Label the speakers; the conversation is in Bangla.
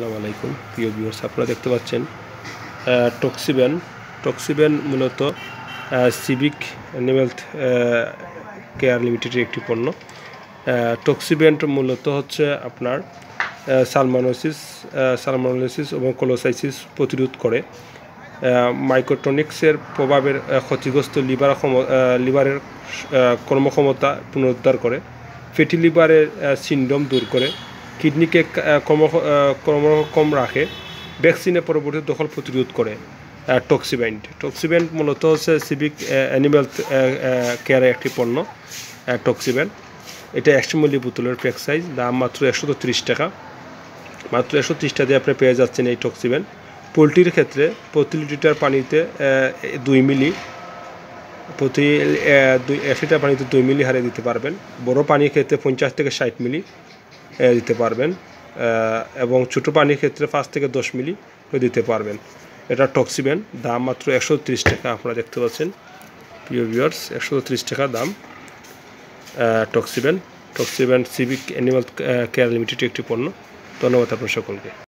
Speaker 1: আসসালামু আলাইকুম প্রিয় ভিউয়ার্স আপনারা দেখতে পাচ্ছেন টক্সিবেন টক্সিবেন মূলত সিভিক অ্যানিমেল কেয়ার লিমিটেডের একটি পণ্য টক্সিবেন্ট মূলত হচ্ছে আপনার সালমানোসিস সালমানোলিসিস এবং কোলোসাইসিস প্রতিরোধ করে মাইক্রোটনিক্সের প্রভাবের ক্ষতিগ্রস্ত লিভার লিভারের কর্মক্ষমতা পুনরুদ্ধার করে ফেটি লিভারের সিন্ডম দূর করে কিডনিকে ক্রম ক্রম রাখে ভ্যাকসিনে পরবর্তী দখল প্রতিরোধ করে টক্সিবেন্ট টক্সিবেন্ট মূলত হচ্ছে সিভিক অ্যানিম্যাল কেয়ারে একটি পণ্য টক্সিবেন্ট এটা একশো মিলি বোতলের প্যাক সাইজ দাম মাত্র একশো টাকা মাত্র একশো টাকা দিয়ে আপনি পেয়ে যাচ্ছেন এই টক্সিবেন্ট পোলট্রির ক্ষেত্রে প্রতি লিটার পানিতে দুই মিলি প্রতি দুই এক লিটার পানিতে দুই মিলি হারে দিতে পারবেন বড় পানির ক্ষেত্রে পঞ্চাশ থেকে ষাট মিলি দিতে পারবেন এবং ছোটো পানির ক্ষেত্রে পাঁচ থেকে দশ মিলি দিতে পারবেন এটা টক্সিবেন দাম মাত্র একশো টাকা আপনারা দেখতে পাচ্ছেন প্রিয় ভিউয়ার্স একশো টাকা দাম টক্সিবেন টক্সিবেন সিভিক অ্যানিমাল কেয়ার লিমিটেড একটি পণ্য ধন্যবাদ আপনার সকলকে